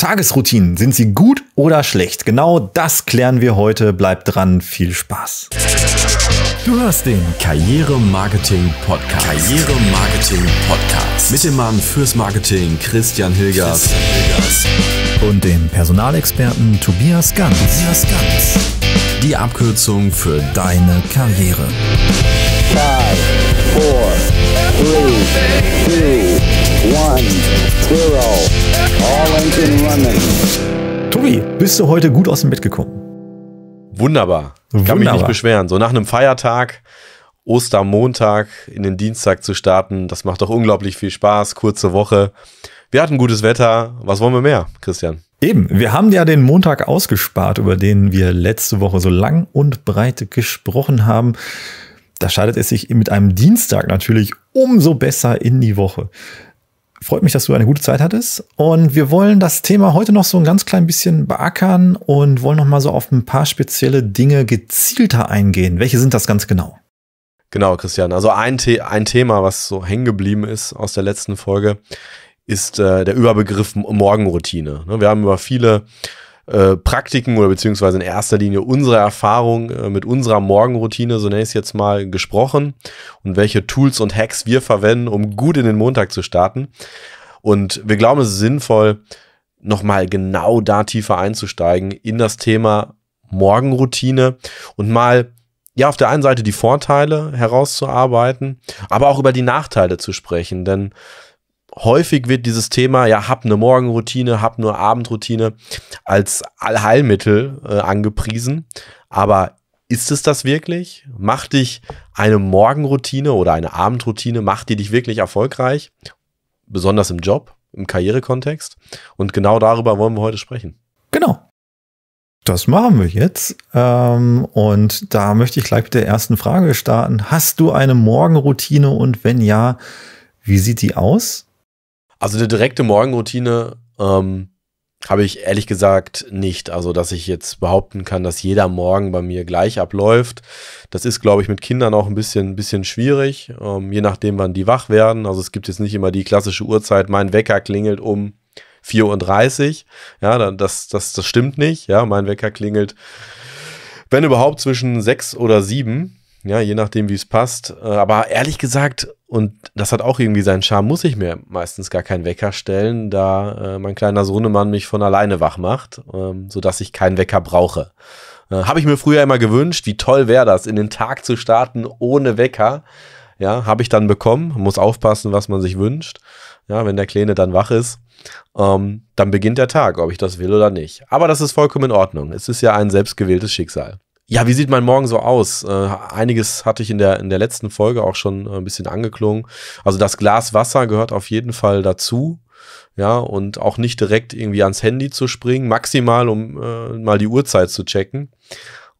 Tagesroutinen, sind sie gut oder schlecht? Genau das klären wir heute. Bleibt dran, viel Spaß. Du hörst den Karriere Marketing Podcast. Karriere Marketing Podcast. Mit dem Mann fürs Marketing Christian Hilgers. Hilgers. Und dem Personalexperten Tobias Ganz. Tobias Ganz. Die Abkürzung für deine Karriere. Five, four, three, two, one, zero. All engine running. Tobi, bist du heute gut aus dem Bett gekommen? Wunderbar. Wunderbar. Kann mich nicht beschweren. So nach einem Feiertag, Ostermontag in den Dienstag zu starten, das macht doch unglaublich viel Spaß. Kurze Woche. Wir hatten gutes Wetter. Was wollen wir mehr, Christian? Eben, wir haben ja den Montag ausgespart, über den wir letzte Woche so lang und breit gesprochen haben. Da schaltet es sich mit einem Dienstag natürlich umso besser in die Woche freut mich, dass du eine gute Zeit hattest. Und wir wollen das Thema heute noch so ein ganz klein bisschen beackern und wollen noch mal so auf ein paar spezielle Dinge gezielter eingehen. Welche sind das ganz genau? Genau, Christian. Also ein, The ein Thema, was so hängen geblieben ist aus der letzten Folge, ist äh, der Überbegriff Morgenroutine. Ne, wir haben über viele äh, Praktiken oder beziehungsweise in erster Linie unsere Erfahrung äh, mit unserer Morgenroutine, so nenne ich es jetzt mal, gesprochen und welche Tools und Hacks wir verwenden, um gut in den Montag zu starten. Und wir glauben, es ist sinnvoll, nochmal genau da tiefer einzusteigen in das Thema Morgenroutine und mal ja, auf der einen Seite die Vorteile herauszuarbeiten, aber auch über die Nachteile zu sprechen. Denn häufig wird dieses Thema, ja, hab eine Morgenroutine, hab nur ne Abendroutine, als Allheilmittel äh, angepriesen. Aber ist es das wirklich? Macht dich eine Morgenroutine oder eine Abendroutine, macht die dich wirklich erfolgreich? Besonders im Job, im Karrierekontext. Und genau darüber wollen wir heute sprechen. Genau. Das machen wir jetzt. Ähm, und da möchte ich gleich mit der ersten Frage starten. Hast du eine Morgenroutine und wenn ja, wie sieht die aus? Also eine direkte Morgenroutine ähm, habe ich ehrlich gesagt nicht. Also, dass ich jetzt behaupten kann, dass jeder Morgen bei mir gleich abläuft. Das ist, glaube ich, mit Kindern auch ein bisschen, ein bisschen schwierig, ähm, je nachdem, wann die wach werden. Also es gibt jetzt nicht immer die klassische Uhrzeit, mein Wecker klingelt um 4.30 Uhr. Ja, das, das, das stimmt nicht. Ja, mein Wecker klingelt, wenn überhaupt, zwischen 6 oder 7. Ja, je nachdem, wie es passt. Äh, aber ehrlich gesagt, und das hat auch irgendwie seinen Charme, muss ich mir meistens gar keinen Wecker stellen, da äh, mein kleiner Sohnemann mich von alleine wach macht, ähm, sodass ich keinen Wecker brauche. Äh, habe ich mir früher immer gewünscht, wie toll wäre das, in den Tag zu starten ohne Wecker. Ja, habe ich dann bekommen, muss aufpassen, was man sich wünscht. Ja, wenn der Kleine dann wach ist, ähm, dann beginnt der Tag, ob ich das will oder nicht. Aber das ist vollkommen in Ordnung. Es ist ja ein selbstgewähltes Schicksal. Ja, wie sieht mein Morgen so aus? Äh, einiges hatte ich in der, in der letzten Folge auch schon äh, ein bisschen angeklungen. Also das Glas Wasser gehört auf jeden Fall dazu. Ja, und auch nicht direkt irgendwie ans Handy zu springen, maximal, um äh, mal die Uhrzeit zu checken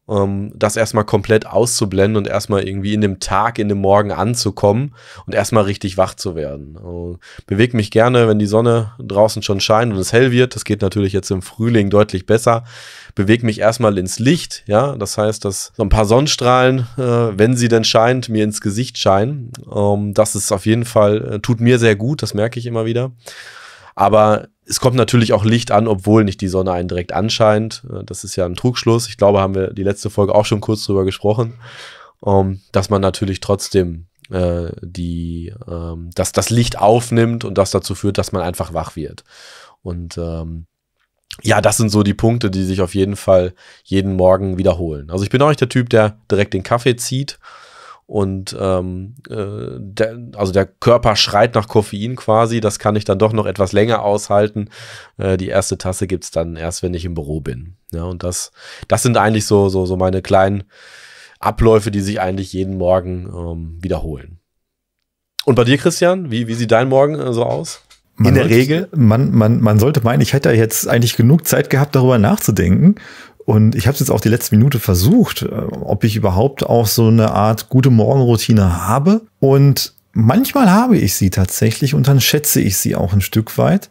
ähm, das erstmal komplett auszublenden und erstmal irgendwie in dem Tag, in dem Morgen anzukommen und erstmal richtig wach zu werden. Also, bewege mich gerne, wenn die Sonne draußen schon scheint und es hell wird. Das geht natürlich jetzt im Frühling deutlich besser. Beweg mich erstmal ins Licht, ja. Das heißt, dass so ein paar Sonnenstrahlen, äh, wenn sie denn scheint, mir ins Gesicht scheinen. Ähm, das ist auf jeden Fall, äh, tut mir sehr gut, das merke ich immer wieder. Aber es kommt natürlich auch Licht an, obwohl nicht die Sonne einen direkt anscheint. Äh, das ist ja ein Trugschluss. Ich glaube, haben wir die letzte Folge auch schon kurz drüber gesprochen, um, ähm, dass man natürlich trotzdem äh, die, ähm, dass das Licht aufnimmt und das dazu führt, dass man einfach wach wird. Und ähm, ja, das sind so die Punkte, die sich auf jeden Fall jeden Morgen wiederholen. Also ich bin auch nicht der Typ, der direkt den Kaffee zieht. Und ähm, äh, der, also der Körper schreit nach Koffein quasi, das kann ich dann doch noch etwas länger aushalten. Äh, die erste Tasse gibt es dann erst, wenn ich im Büro bin. Ja, und das, das sind eigentlich so, so, so meine kleinen Abläufe, die sich eigentlich jeden Morgen ähm, wiederholen. Und bei dir, Christian, wie, wie sieht dein Morgen äh, so aus? Man in der Regel? Man, man, man sollte meinen, ich hätte jetzt eigentlich genug Zeit gehabt, darüber nachzudenken. Und ich habe es jetzt auch die letzte Minute versucht, äh, ob ich überhaupt auch so eine Art gute Morgenroutine habe. Und manchmal habe ich sie tatsächlich und dann schätze ich sie auch ein Stück weit.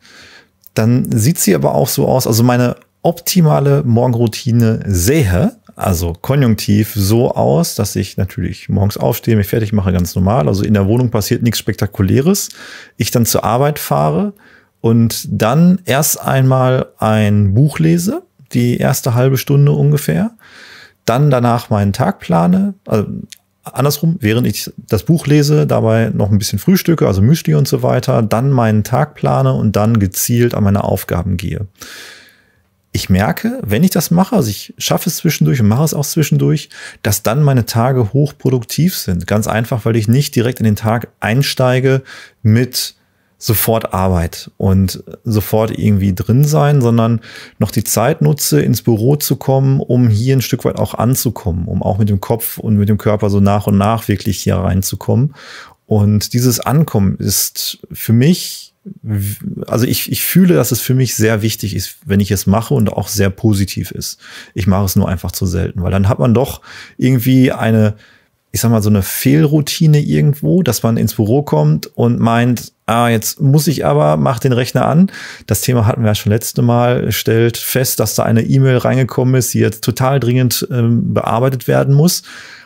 Dann sieht sie aber auch so aus, also meine optimale Morgenroutine sähe, also konjunktiv so aus, dass ich natürlich morgens aufstehe, mich fertig mache, ganz normal. Also in der Wohnung passiert nichts Spektakuläres. Ich dann zur Arbeit fahre und dann erst einmal ein Buch lese die erste halbe Stunde ungefähr, dann danach meinen Tag plane, also andersrum, während ich das Buch lese, dabei noch ein bisschen frühstücke, also Müsli und so weiter, dann meinen Tag plane und dann gezielt an meine Aufgaben gehe. Ich merke, wenn ich das mache, also ich schaffe es zwischendurch und mache es auch zwischendurch, dass dann meine Tage hochproduktiv sind. Ganz einfach, weil ich nicht direkt in den Tag einsteige mit sofort Arbeit und sofort irgendwie drin sein, sondern noch die Zeit nutze, ins Büro zu kommen, um hier ein Stück weit auch anzukommen, um auch mit dem Kopf und mit dem Körper so nach und nach wirklich hier reinzukommen. Und dieses Ankommen ist für mich, also ich, ich fühle, dass es für mich sehr wichtig ist, wenn ich es mache und auch sehr positiv ist. Ich mache es nur einfach zu selten, weil dann hat man doch irgendwie eine, ich sag mal, so eine Fehlroutine irgendwo, dass man ins Büro kommt und meint, ah, jetzt muss ich aber, mach den Rechner an. Das Thema hatten wir ja schon letzte Mal, stellt fest, dass da eine E-Mail reingekommen ist, die jetzt total dringend ähm, bearbeitet werden muss.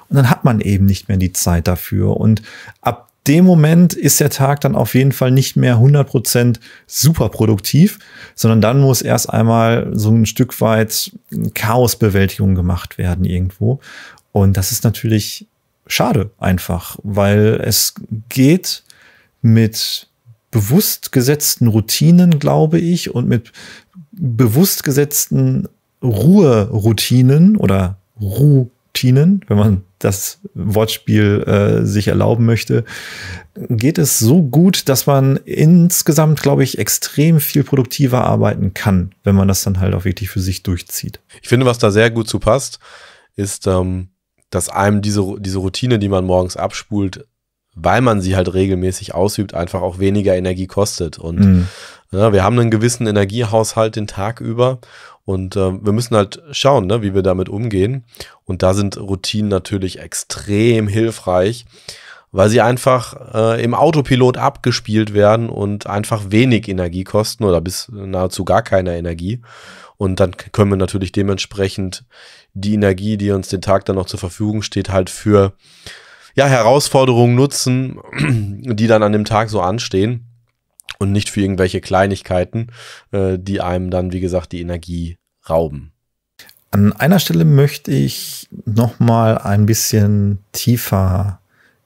Und dann hat man eben nicht mehr die Zeit dafür. Und ab dem Moment ist der Tag dann auf jeden Fall nicht mehr 100% super produktiv, sondern dann muss erst einmal so ein Stück weit Chaosbewältigung gemacht werden irgendwo. Und das ist natürlich schade einfach, weil es geht mit bewusst gesetzten Routinen, glaube ich, und mit bewusst gesetzten Ruheroutinen oder Routinen, wenn man das Wortspiel äh, sich erlauben möchte, geht es so gut, dass man insgesamt, glaube ich, extrem viel produktiver arbeiten kann, wenn man das dann halt auch wirklich für sich durchzieht. Ich finde, was da sehr gut zu passt, ist, ähm, dass einem diese, diese Routine, die man morgens abspult, weil man sie halt regelmäßig ausübt, einfach auch weniger Energie kostet. Und mhm. ja, ne, wir haben einen gewissen Energiehaushalt den Tag über und äh, wir müssen halt schauen, ne, wie wir damit umgehen. Und da sind Routinen natürlich extrem hilfreich, weil sie einfach äh, im Autopilot abgespielt werden und einfach wenig Energie kosten oder bis nahezu gar keine Energie. Und dann können wir natürlich dementsprechend die Energie, die uns den Tag dann noch zur Verfügung steht, halt für ja, Herausforderungen nutzen, die dann an dem Tag so anstehen und nicht für irgendwelche Kleinigkeiten, äh, die einem dann, wie gesagt, die Energie rauben. An einer Stelle möchte ich noch mal ein bisschen tiefer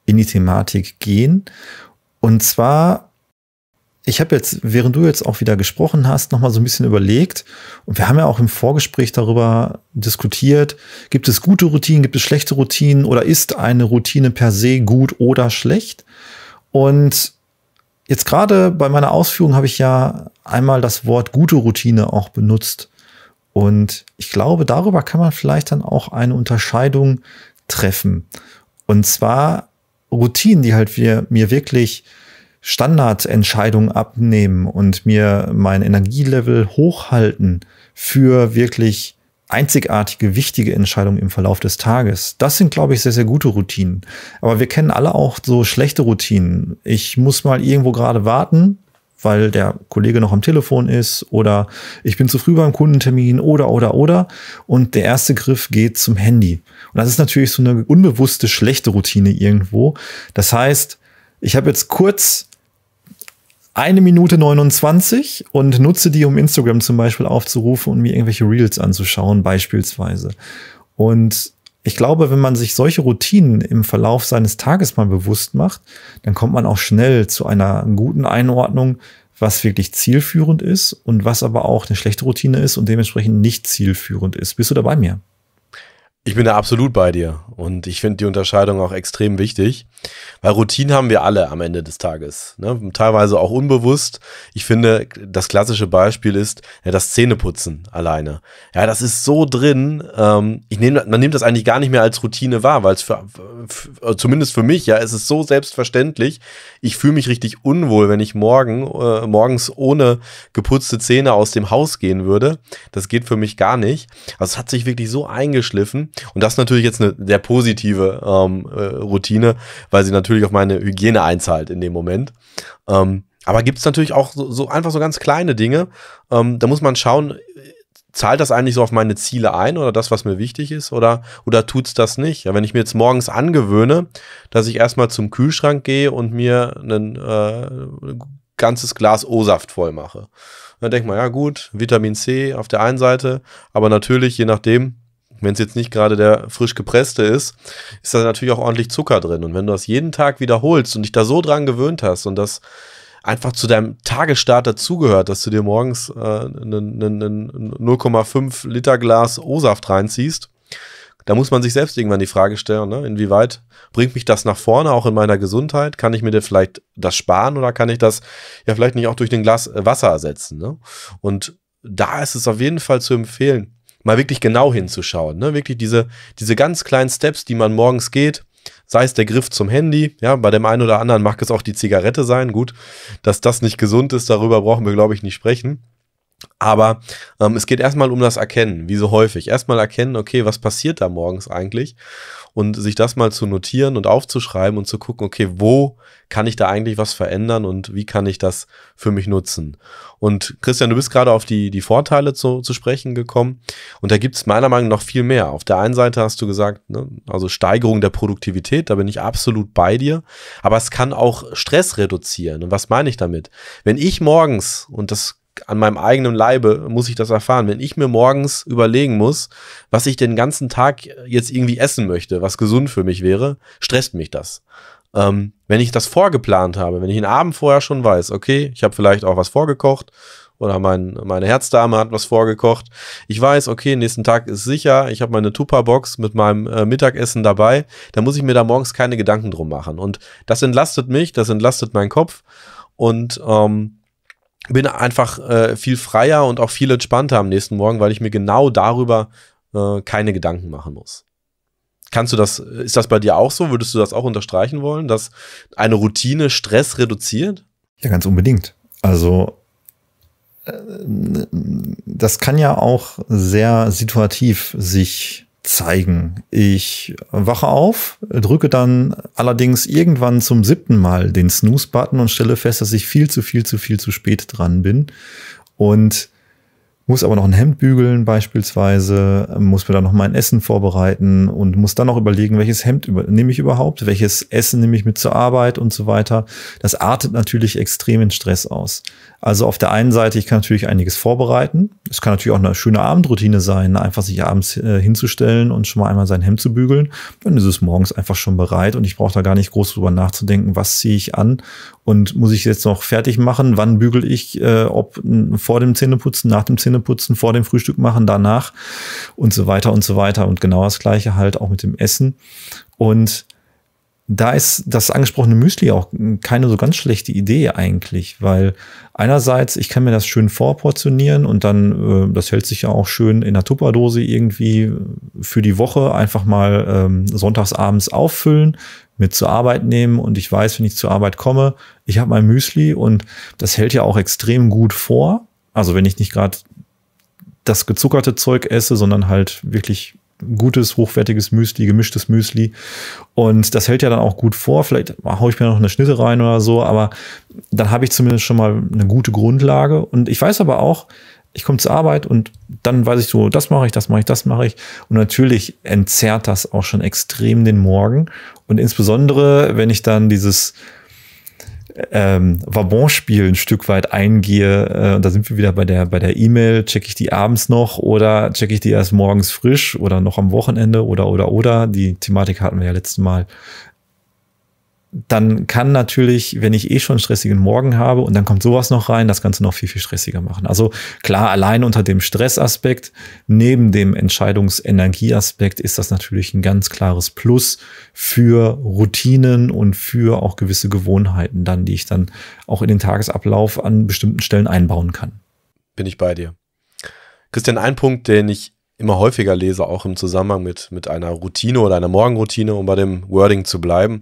in die Thematik gehen. Und zwar ich habe jetzt, während du jetzt auch wieder gesprochen hast, nochmal so ein bisschen überlegt. Und wir haben ja auch im Vorgespräch darüber diskutiert, gibt es gute Routinen, gibt es schlechte Routinen oder ist eine Routine per se gut oder schlecht? Und jetzt gerade bei meiner Ausführung habe ich ja einmal das Wort gute Routine auch benutzt. Und ich glaube, darüber kann man vielleicht dann auch eine Unterscheidung treffen. Und zwar Routinen, die halt wir, mir wirklich Standardentscheidungen abnehmen und mir mein Energielevel hochhalten für wirklich einzigartige, wichtige Entscheidungen im Verlauf des Tages. Das sind, glaube ich, sehr, sehr gute Routinen. Aber wir kennen alle auch so schlechte Routinen. Ich muss mal irgendwo gerade warten, weil der Kollege noch am Telefon ist oder ich bin zu früh beim Kundentermin oder oder oder und der erste Griff geht zum Handy. Und das ist natürlich so eine unbewusste schlechte Routine irgendwo. Das heißt, ich habe jetzt kurz eine Minute 29 und nutze die, um Instagram zum Beispiel aufzurufen und mir irgendwelche Reels anzuschauen, beispielsweise. Und ich glaube, wenn man sich solche Routinen im Verlauf seines Tages mal bewusst macht, dann kommt man auch schnell zu einer guten Einordnung, was wirklich zielführend ist und was aber auch eine schlechte Routine ist und dementsprechend nicht zielführend ist. Bist du da bei mir? Ich bin da absolut bei dir und ich finde die Unterscheidung auch extrem wichtig, weil Routinen haben wir alle am Ende des Tages, ne? teilweise auch unbewusst. Ich finde, das klassische Beispiel ist ja, das Zähneputzen alleine. Ja, das ist so drin. Ähm, ich nehm, man nimmt das eigentlich gar nicht mehr als Routine wahr, weil es für, für, zumindest für mich ja, es ist so selbstverständlich. Ich fühle mich richtig unwohl, wenn ich morgen äh, morgens ohne geputzte Zähne aus dem Haus gehen würde. Das geht für mich gar nicht. Also es hat sich wirklich so eingeschliffen. Und das ist natürlich jetzt eine sehr positive ähm, äh, Routine, weil sie natürlich auf meine Hygiene einzahlt in dem Moment. Ähm, aber gibt es natürlich auch so, so, einfach so ganz kleine Dinge. Ähm, da muss man schauen, zahlt das eigentlich so auf meine Ziele ein oder das, was mir wichtig ist oder, oder tut es das nicht? Ja, wenn ich mir jetzt morgens angewöhne, dass ich erstmal zum Kühlschrank gehe und mir ein äh, ganzes Glas O-Saft voll mache. Dann denkt man, ja gut, Vitamin C auf der einen Seite, aber natürlich, je nachdem, wenn es jetzt nicht gerade der frisch gepresste ist, ist da natürlich auch ordentlich Zucker drin. Und wenn du das jeden Tag wiederholst und dich da so dran gewöhnt hast und das einfach zu deinem Tagesstart dazugehört, dass du dir morgens äh, ein 0,5 Liter Glas O-Saft reinziehst, da muss man sich selbst irgendwann die Frage stellen, ne? inwieweit bringt mich das nach vorne, auch in meiner Gesundheit? Kann ich mir vielleicht das sparen oder kann ich das ja vielleicht nicht auch durch ein Glas äh, Wasser ersetzen? Ne? Und da ist es auf jeden Fall zu empfehlen, mal wirklich genau hinzuschauen. Ne? Wirklich diese, diese ganz kleinen Steps, die man morgens geht, sei es der Griff zum Handy, ja, bei dem einen oder anderen mag es auch die Zigarette sein, gut, dass das nicht gesund ist, darüber brauchen wir, glaube ich, nicht sprechen. Aber ähm, es geht erstmal um das Erkennen, wie so häufig. Erstmal erkennen, okay, was passiert da morgens eigentlich? Und sich das mal zu notieren und aufzuschreiben und zu gucken, okay, wo kann ich da eigentlich was verändern und wie kann ich das für mich nutzen? Und Christian, du bist gerade auf die, die Vorteile zu, zu sprechen gekommen. Und da gibt es meiner Meinung nach noch viel mehr. Auf der einen Seite hast du gesagt, ne, also Steigerung der Produktivität, da bin ich absolut bei dir. Aber es kann auch Stress reduzieren. Und was meine ich damit? Wenn ich morgens, und das an meinem eigenen Leibe muss ich das erfahren. Wenn ich mir morgens überlegen muss, was ich den ganzen Tag jetzt irgendwie essen möchte, was gesund für mich wäre, stresst mich das. Ähm, wenn ich das vorgeplant habe, wenn ich den Abend vorher schon weiß, okay, ich habe vielleicht auch was vorgekocht oder mein, meine Herzdame hat was vorgekocht. Ich weiß, okay, nächsten Tag ist sicher, ich habe meine Tupperbox mit meinem äh, Mittagessen dabei, dann muss ich mir da morgens keine Gedanken drum machen. Und das entlastet mich, das entlastet meinen Kopf und ähm, bin einfach äh, viel freier und auch viel entspannter am nächsten Morgen, weil ich mir genau darüber äh, keine Gedanken machen muss. Kannst du das, ist das bei dir auch so? Würdest du das auch unterstreichen wollen, dass eine Routine Stress reduziert? Ja, ganz unbedingt. Also äh, das kann ja auch sehr situativ sich zeigen. Ich wache auf, drücke dann allerdings irgendwann zum siebten Mal den Snooze-Button und stelle fest, dass ich viel zu, viel zu, viel zu spät dran bin. Und muss aber noch ein Hemd bügeln beispielsweise, muss mir dann noch mein Essen vorbereiten und muss dann noch überlegen, welches Hemd über nehme ich überhaupt, welches Essen nehme ich mit zur Arbeit und so weiter. Das artet natürlich extrem in Stress aus. Also auf der einen Seite, ich kann natürlich einiges vorbereiten. Es kann natürlich auch eine schöne Abendroutine sein, einfach sich abends äh, hinzustellen und schon mal einmal sein Hemd zu bügeln. Dann ist es morgens einfach schon bereit und ich brauche da gar nicht groß drüber nachzudenken, was ziehe ich an und muss ich jetzt noch fertig machen, wann bügel ich, äh, ob vor dem Zähneputzen, nach dem Zähneputzen Zähne putzen, vor dem Frühstück machen, danach und so weiter und so weiter. Und genau das gleiche halt auch mit dem Essen. Und da ist das angesprochene Müsli auch keine so ganz schlechte Idee eigentlich, weil einerseits, ich kann mir das schön vorportionieren und dann, äh, das hält sich ja auch schön in der Tupperdose irgendwie für die Woche einfach mal ähm, sonntagsabends auffüllen, mit zur Arbeit nehmen und ich weiß, wenn ich zur Arbeit komme, ich habe mein Müsli und das hält ja auch extrem gut vor. Also wenn ich nicht gerade das gezuckerte Zeug esse, sondern halt wirklich gutes, hochwertiges Müsli, gemischtes Müsli. Und das hält ja dann auch gut vor. Vielleicht haue ich mir noch eine Schnitte rein oder so, aber dann habe ich zumindest schon mal eine gute Grundlage. Und ich weiß aber auch, ich komme zur Arbeit und dann weiß ich so, das mache ich, das mache ich, das mache ich. Und natürlich entzerrt das auch schon extrem den Morgen. Und insbesondere, wenn ich dann dieses ähm, Vabon-Spiel ein Stück weit eingehe, äh, da sind wir wieder bei der bei der E-Mail, checke ich die abends noch oder checke ich die erst morgens frisch oder noch am Wochenende oder oder oder. Die Thematik hatten wir ja letztes Mal dann kann natürlich, wenn ich eh schon einen stressigen Morgen habe und dann kommt sowas noch rein, das Ganze noch viel, viel stressiger machen. Also klar, allein unter dem Stressaspekt, neben dem Entscheidungsenergieaspekt ist das natürlich ein ganz klares Plus für Routinen und für auch gewisse Gewohnheiten dann, die ich dann auch in den Tagesablauf an bestimmten Stellen einbauen kann. Bin ich bei dir. Christian, ein Punkt, den ich immer häufiger lese, auch im Zusammenhang mit, mit einer Routine oder einer Morgenroutine, um bei dem Wording zu bleiben,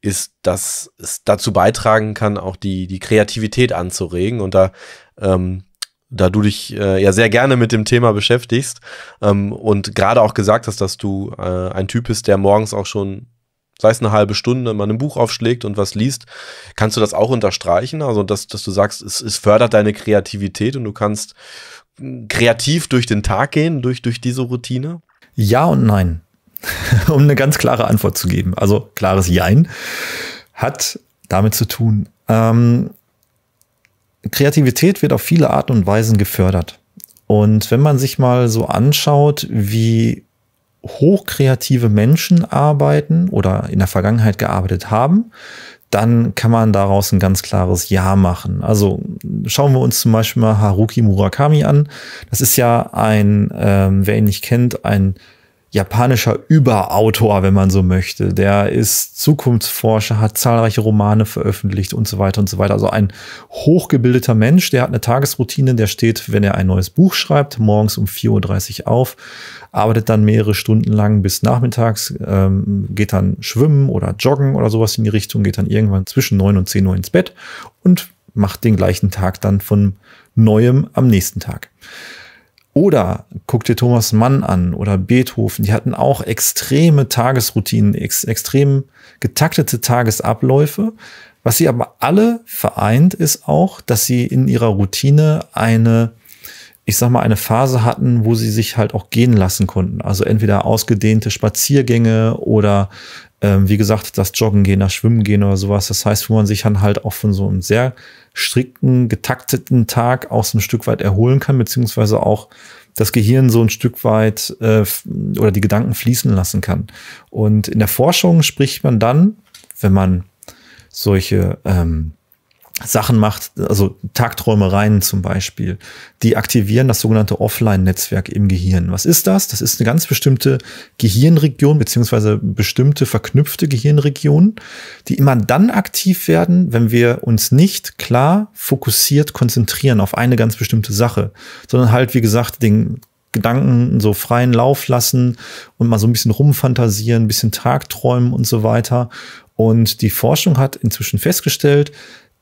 ist, dass es dazu beitragen kann, auch die, die Kreativität anzuregen. Und da, ähm, da du dich äh, ja sehr gerne mit dem Thema beschäftigst ähm, und gerade auch gesagt hast, dass du äh, ein Typ bist, der morgens auch schon sei es eine halbe Stunde, mal ein Buch aufschlägt und was liest, kannst du das auch unterstreichen? Also, dass, dass du sagst, es, es fördert deine Kreativität und du kannst kreativ durch den Tag gehen, durch, durch diese Routine? Ja und nein. um eine ganz klare Antwort zu geben. Also klares Jein hat damit zu tun. Ähm, Kreativität wird auf viele Arten und Weisen gefördert. Und wenn man sich mal so anschaut, wie hochkreative Menschen arbeiten oder in der Vergangenheit gearbeitet haben, dann kann man daraus ein ganz klares Ja machen. Also schauen wir uns zum Beispiel mal Haruki Murakami an. Das ist ja ein, ähm, wer ihn nicht kennt, ein japanischer Überautor, wenn man so möchte. Der ist Zukunftsforscher, hat zahlreiche Romane veröffentlicht und so weiter und so weiter. Also ein hochgebildeter Mensch, der hat eine Tagesroutine, der steht, wenn er ein neues Buch schreibt, morgens um 4.30 Uhr auf, arbeitet dann mehrere Stunden lang bis nachmittags, ähm, geht dann schwimmen oder joggen oder sowas in die Richtung, geht dann irgendwann zwischen 9 und 10 Uhr ins Bett und macht den gleichen Tag dann von neuem am nächsten Tag. Oder guck dir Thomas Mann an oder Beethoven, die hatten auch extreme Tagesroutinen, ex extrem getaktete Tagesabläufe. Was sie aber alle vereint, ist auch, dass sie in ihrer Routine eine, ich sag mal, eine Phase hatten, wo sie sich halt auch gehen lassen konnten. Also entweder ausgedehnte Spaziergänge oder ähm, wie gesagt, das Joggen gehen, das Schwimmen gehen oder sowas. Das heißt, wo man sich dann halt auch von so einem sehr strikten, getakteten Tag auch so ein Stück weit erholen kann, beziehungsweise auch das Gehirn so ein Stück weit äh, oder die Gedanken fließen lassen kann. Und in der Forschung spricht man dann, wenn man solche ähm, Sachen macht, also Tagträumereien zum Beispiel, die aktivieren das sogenannte Offline-Netzwerk im Gehirn. Was ist das? Das ist eine ganz bestimmte Gehirnregion beziehungsweise bestimmte verknüpfte Gehirnregionen, die immer dann aktiv werden, wenn wir uns nicht klar fokussiert konzentrieren auf eine ganz bestimmte Sache, sondern halt, wie gesagt, den Gedanken so freien Lauf lassen und mal so ein bisschen rumfantasieren, ein bisschen Tagträumen und so weiter. Und die Forschung hat inzwischen festgestellt,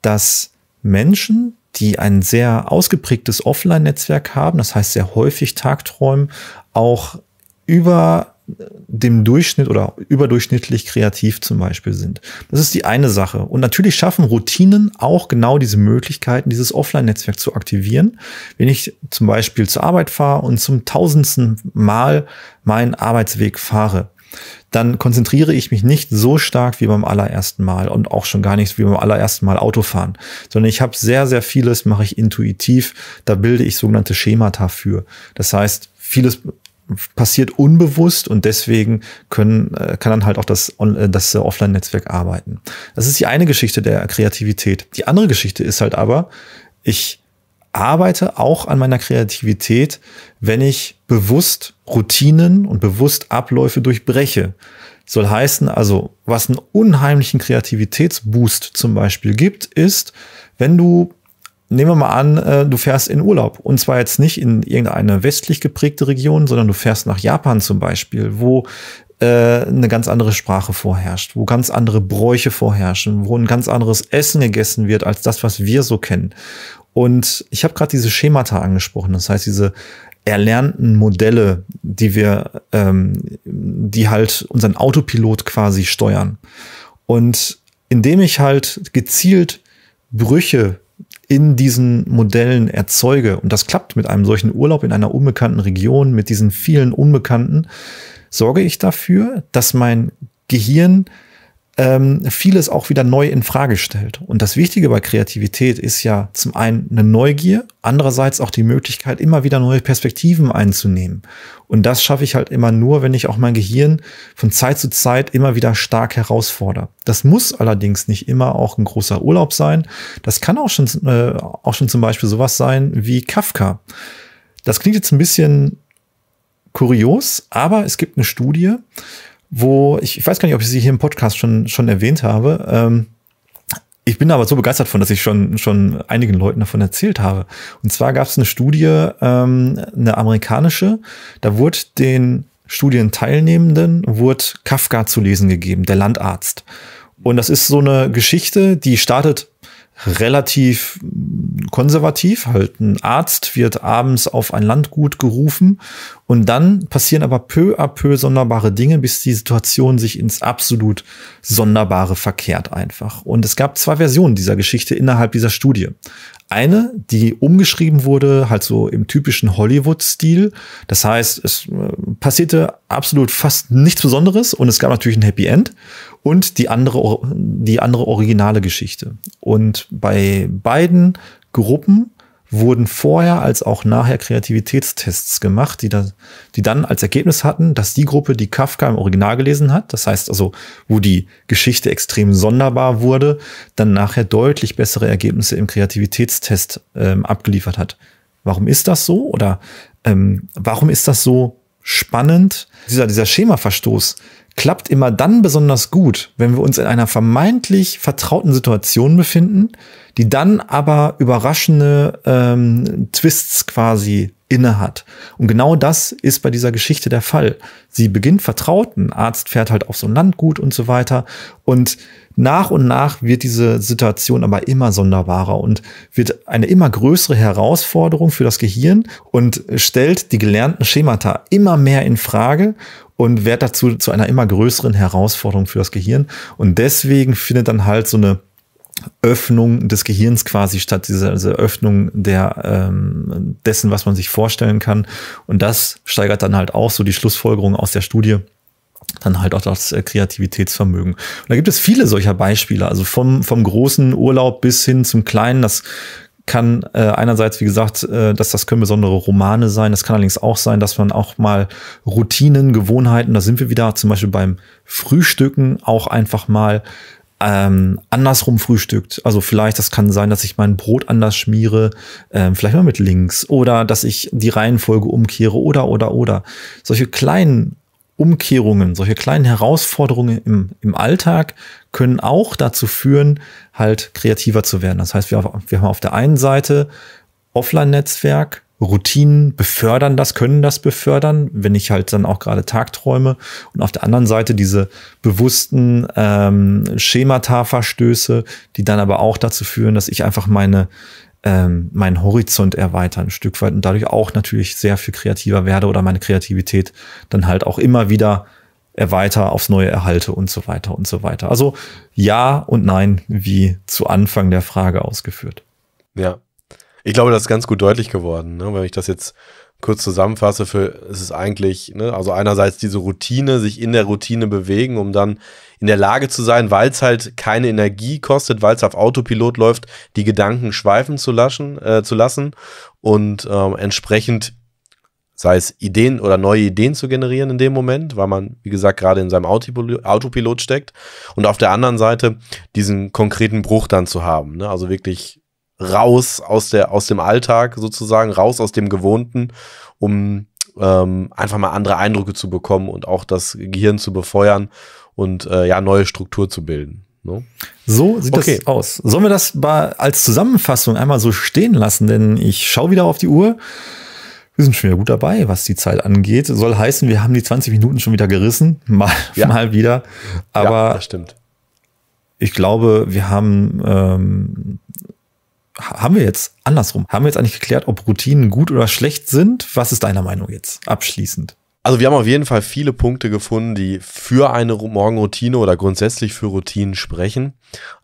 dass Menschen, die ein sehr ausgeprägtes Offline-Netzwerk haben, das heißt sehr häufig Tagträumen, auch über dem Durchschnitt oder überdurchschnittlich kreativ zum Beispiel sind. Das ist die eine Sache. Und natürlich schaffen Routinen auch genau diese Möglichkeiten, dieses Offline-Netzwerk zu aktivieren. Wenn ich zum Beispiel zur Arbeit fahre und zum tausendsten Mal meinen Arbeitsweg fahre, dann konzentriere ich mich nicht so stark wie beim allerersten Mal und auch schon gar nicht wie beim allerersten Mal Autofahren, sondern ich habe sehr, sehr vieles, mache ich intuitiv, da bilde ich sogenannte Schemata für. Das heißt, vieles passiert unbewusst und deswegen können, äh, kann dann halt auch das, äh, das äh, Offline-Netzwerk arbeiten. Das ist die eine Geschichte der Kreativität. Die andere Geschichte ist halt aber, ich arbeite auch an meiner Kreativität, wenn ich bewusst Routinen und bewusst Abläufe durchbreche. Soll heißen, also, was einen unheimlichen Kreativitätsboost zum Beispiel gibt, ist, wenn du nehmen wir mal an, äh, du fährst in Urlaub. Und zwar jetzt nicht in irgendeine westlich geprägte Region, sondern du fährst nach Japan zum Beispiel, wo äh, eine ganz andere Sprache vorherrscht, wo ganz andere Bräuche vorherrschen, wo ein ganz anderes Essen gegessen wird als das, was wir so kennen. Und ich habe gerade diese Schemata angesprochen, das heißt diese erlernten Modelle, die wir, ähm, die halt unseren Autopilot quasi steuern. Und indem ich halt gezielt Brüche in diesen Modellen erzeuge, und das klappt mit einem solchen Urlaub in einer unbekannten Region, mit diesen vielen Unbekannten, sorge ich dafür, dass mein Gehirn ähm, vieles auch wieder neu in Frage stellt. Und das Wichtige bei Kreativität ist ja zum einen eine Neugier, andererseits auch die Möglichkeit, immer wieder neue Perspektiven einzunehmen. Und das schaffe ich halt immer nur, wenn ich auch mein Gehirn von Zeit zu Zeit immer wieder stark herausfordere. Das muss allerdings nicht immer auch ein großer Urlaub sein. Das kann auch schon, äh, auch schon zum Beispiel sowas sein wie Kafka. Das klingt jetzt ein bisschen kurios, aber es gibt eine Studie, wo ich, ich weiß gar nicht, ob ich sie hier im Podcast schon, schon erwähnt habe. Ähm, ich bin aber so begeistert von, dass ich schon, schon einigen Leuten davon erzählt habe. Und zwar gab es eine Studie, ähm, eine amerikanische, da wurde den Studienteilnehmenden wurde Kafka zu lesen gegeben, der Landarzt. Und das ist so eine Geschichte, die startet relativ konservativ halt. Ein Arzt wird abends auf ein Landgut gerufen und dann passieren aber peu à peu sonderbare Dinge, bis die Situation sich ins absolut Sonderbare verkehrt einfach. Und es gab zwei Versionen dieser Geschichte innerhalb dieser Studie eine, die umgeschrieben wurde, halt so im typischen Hollywood-Stil. Das heißt, es äh, passierte absolut fast nichts Besonderes und es gab natürlich ein Happy End und die andere, die andere originale Geschichte. Und bei beiden Gruppen wurden vorher als auch nachher Kreativitätstests gemacht, die, da, die dann als Ergebnis hatten, dass die Gruppe, die Kafka im Original gelesen hat, das heißt also, wo die Geschichte extrem sonderbar wurde, dann nachher deutlich bessere Ergebnisse im Kreativitätstest ähm, abgeliefert hat. Warum ist das so? Oder ähm, warum ist das so spannend? Dieser, dieser Schemaverstoß, klappt immer dann besonders gut, wenn wir uns in einer vermeintlich vertrauten Situation befinden, die dann aber überraschende ähm, Twists quasi inne hat. Und genau das ist bei dieser Geschichte der Fall. Sie beginnt vertraut, ein Arzt fährt halt auf so ein Landgut und so weiter. Und nach und nach wird diese Situation aber immer sonderbarer und wird eine immer größere Herausforderung für das Gehirn und stellt die gelernten Schemata immer mehr in Frage und wird dazu zu einer immer größeren Herausforderung für das Gehirn. Und deswegen findet dann halt so eine Öffnung des Gehirns quasi statt diese also Öffnung der ähm, dessen, was man sich vorstellen kann. Und das steigert dann halt auch so die Schlussfolgerung aus der Studie dann halt auch das äh, Kreativitätsvermögen. Und da gibt es viele solcher Beispiele, also vom, vom großen Urlaub bis hin zum kleinen. Das kann äh, einerseits, wie gesagt, äh, dass das können besondere Romane sein. Das kann allerdings auch sein, dass man auch mal Routinen, Gewohnheiten, da sind wir wieder zum Beispiel beim Frühstücken auch einfach mal ähm, andersrum frühstückt. Also vielleicht, das kann sein, dass ich mein Brot anders schmiere, ähm, vielleicht mal mit links oder dass ich die Reihenfolge umkehre oder oder oder. Solche kleinen Umkehrungen, solche kleinen Herausforderungen im, im Alltag können auch dazu führen, halt kreativer zu werden. Das heißt, wir, wir haben auf der einen Seite Offline-Netzwerk, Routinen befördern das, können das befördern, wenn ich halt dann auch gerade Tagträume und auf der anderen Seite diese bewussten ähm, Schemata-Verstöße, die dann aber auch dazu führen, dass ich einfach meine ähm, meinen Horizont erweitern, ein Stück weit und dadurch auch natürlich sehr viel kreativer werde oder meine Kreativität dann halt auch immer wieder erweiter, aufs Neue erhalte und so weiter und so weiter. Also ja und nein, wie zu Anfang der Frage ausgeführt. Ja, ich glaube, das ist ganz gut deutlich geworden. Ne? Wenn ich das jetzt kurz zusammenfasse, für, ist es eigentlich, ne? also einerseits diese Routine, sich in der Routine bewegen, um dann in der Lage zu sein, weil es halt keine Energie kostet, weil es auf Autopilot läuft, die Gedanken schweifen zu, laschen, äh, zu lassen und äh, entsprechend sei es Ideen oder neue Ideen zu generieren in dem Moment, weil man, wie gesagt, gerade in seinem Autopilot steckt. Und auf der anderen Seite diesen konkreten Bruch dann zu haben. Ne? Also wirklich raus aus, der, aus dem Alltag sozusagen, raus aus dem Gewohnten, um ähm, einfach mal andere Eindrücke zu bekommen und auch das Gehirn zu befeuern, und äh, ja, neue Struktur zu bilden. Ne? So sieht okay. das aus. Sollen wir das als Zusammenfassung einmal so stehen lassen? Denn ich schaue wieder auf die Uhr. Wir sind schon wieder gut dabei, was die Zeit angeht. Soll heißen, wir haben die 20 Minuten schon wieder gerissen. Mal, ja. mal wieder. Aber ja, stimmt. ich glaube, wir haben, ähm, haben wir jetzt andersrum, haben wir jetzt eigentlich geklärt, ob Routinen gut oder schlecht sind? Was ist deiner Meinung jetzt abschließend? Also wir haben auf jeden Fall viele Punkte gefunden, die für eine Morgenroutine oder grundsätzlich für Routinen sprechen.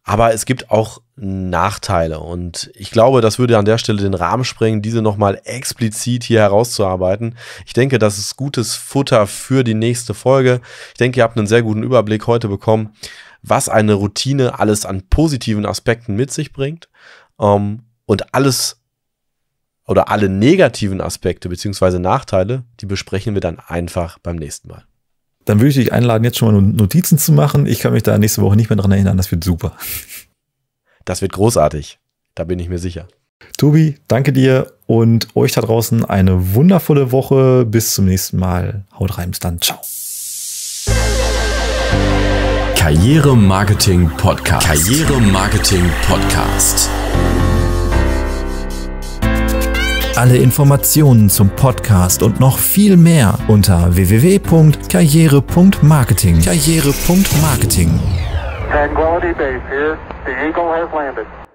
Aber es gibt auch Nachteile. Und ich glaube, das würde an der Stelle den Rahmen sprengen, diese nochmal explizit hier herauszuarbeiten. Ich denke, das ist gutes Futter für die nächste Folge. Ich denke, ihr habt einen sehr guten Überblick heute bekommen, was eine Routine alles an positiven Aspekten mit sich bringt. Ähm, und alles oder alle negativen Aspekte bzw. Nachteile, die besprechen wir dann einfach beim nächsten Mal. Dann würde ich dich einladen, jetzt schon mal Notizen zu machen. Ich kann mich da nächste Woche nicht mehr dran erinnern. Das wird super. Das wird großartig. Da bin ich mir sicher. Tobi, danke dir und euch da draußen eine wundervolle Woche. Bis zum nächsten Mal. Haut rein, bis dann. Ciao. Karriere Marketing Podcast. Karriere Marketing Podcast. alle Informationen zum Podcast und noch viel mehr unter www.karriere.marketing. Karriere.marketing. Tranquility Base here. The Eagle has landed.